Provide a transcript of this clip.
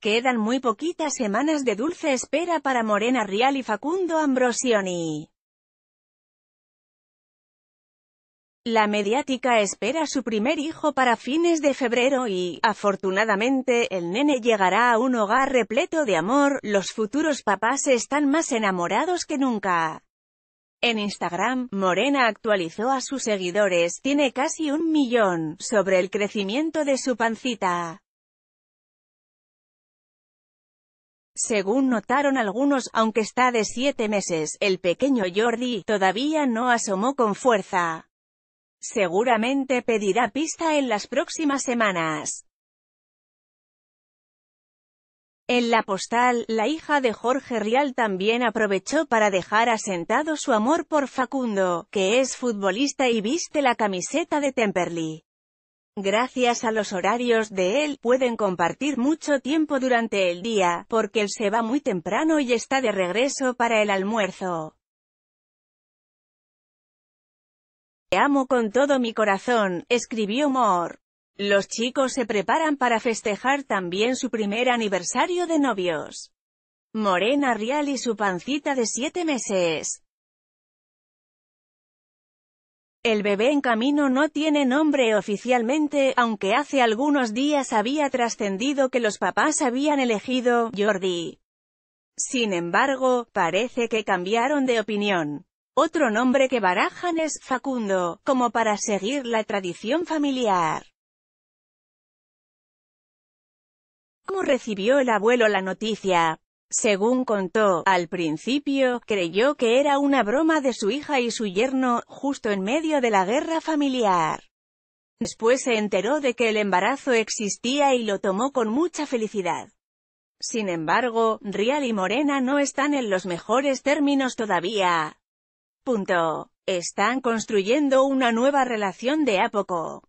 Quedan muy poquitas semanas de dulce espera para Morena Rial y Facundo Ambrosioni. La mediática espera su primer hijo para fines de febrero y, afortunadamente, el nene llegará a un hogar repleto de amor, los futuros papás están más enamorados que nunca. En Instagram, Morena actualizó a sus seguidores, tiene casi un millón, sobre el crecimiento de su pancita. Según notaron algunos, aunque está de siete meses, el pequeño Jordi todavía no asomó con fuerza. Seguramente pedirá pista en las próximas semanas. En la postal, la hija de Jorge Rial también aprovechó para dejar asentado su amor por Facundo, que es futbolista y viste la camiseta de Temperley. Gracias a los horarios de él, pueden compartir mucho tiempo durante el día, porque él se va muy temprano y está de regreso para el almuerzo. Te amo con todo mi corazón, escribió Moore. Los chicos se preparan para festejar también su primer aniversario de novios. Morena real y su pancita de siete meses. El bebé en camino no tiene nombre oficialmente, aunque hace algunos días había trascendido que los papás habían elegido Jordi. Sin embargo, parece que cambiaron de opinión. Otro nombre que barajan es Facundo, como para seguir la tradición familiar. ¿Cómo recibió el abuelo la noticia? Según contó, al principio, creyó que era una broma de su hija y su yerno, justo en medio de la guerra familiar. Después se enteró de que el embarazo existía y lo tomó con mucha felicidad. Sin embargo, Rial y Morena no están en los mejores términos todavía. Punto. Están construyendo una nueva relación de a poco.